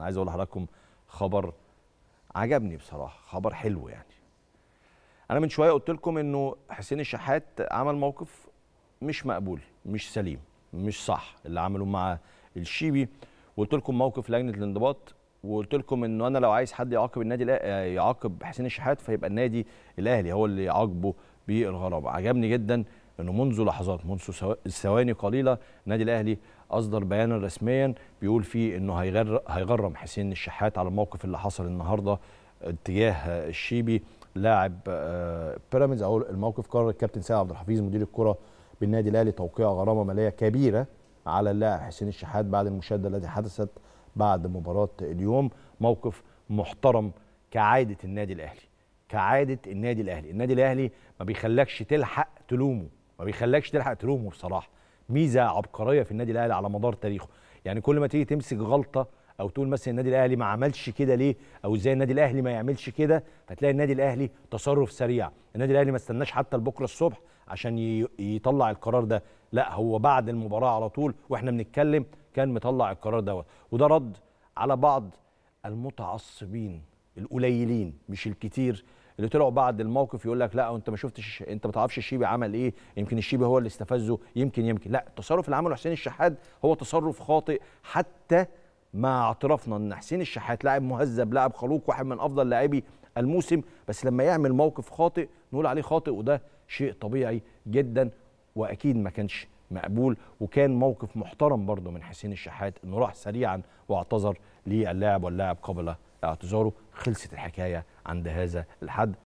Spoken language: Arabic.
عايز اقول لحضراتكم خبر عجبني بصراحه خبر حلو يعني انا من شويه قلت لكم انه حسين الشحات عمل موقف مش مقبول مش سليم مش صح اللي عمله مع الشيبي وقلت لكم موقف لجنه الانضباط وقلت لكم انه انا لو عايز حد يعاقب النادي يعاقب حسين الشحات فيبقى النادي الاهلي هو اللي يعاقبه بالغرابه عجبني جدا لانه منذ لحظات منذ ثواني قليله النادي الاهلي اصدر بيانا رسميا بيقول فيه انه هيغرم حسين الشحات على الموقف اللي حصل النهارده اتجاه الشيبي لاعب آه، بيراميدز او الموقف قرر الكابتن سيد عبد الحفيظ مدير الكره بالنادي الاهلي توقيع غرامه ماليه كبيره على اللاعب حسين الشحات بعد المشاده التي حدثت بعد مباراه اليوم موقف محترم كعاده النادي الاهلي كعاده النادي الاهلي النادي الاهلي ما بيخلكش تلحق تلومه ما بيخلكش تلحق تلومه بصراحه ميزه عبقريه في النادي الاهلي على مدار تاريخه يعني كل ما تيجي تمسك غلطه او تقول مثلا النادي الاهلي ما عملش كده ليه او ازاي النادي الاهلي ما يعملش كده هتلاقي النادي الاهلي تصرف سريع النادي الاهلي ما استناش حتى لبكره الصبح عشان يطلع القرار ده لا هو بعد المباراه على طول واحنا بنتكلم كان مطلع القرار دوت وده رد على بعض المتعصبين القليلين مش الكتير اللي طلعوا بعد الموقف يقول لك لا انت ما شفتش انت ما تعرفش الشيبي عمل ايه يمكن الشيبي هو اللي استفزه يمكن يمكن لا التصرف اللي عمله حسين الشحات هو تصرف خاطئ حتى مع اعترافنا ان حسين الشحات لاعب مهذب لاعب خلوق واحد من افضل لاعبي الموسم بس لما يعمل موقف خاطئ نقول عليه خاطئ وده شيء طبيعي جدا واكيد ما كانش مقبول وكان موقف محترم برضه من حسين الشحات انه راح سريعا واعتذر للاعب واللاعب قبل اعتذاره خلصت الحكايه عند هذا الحد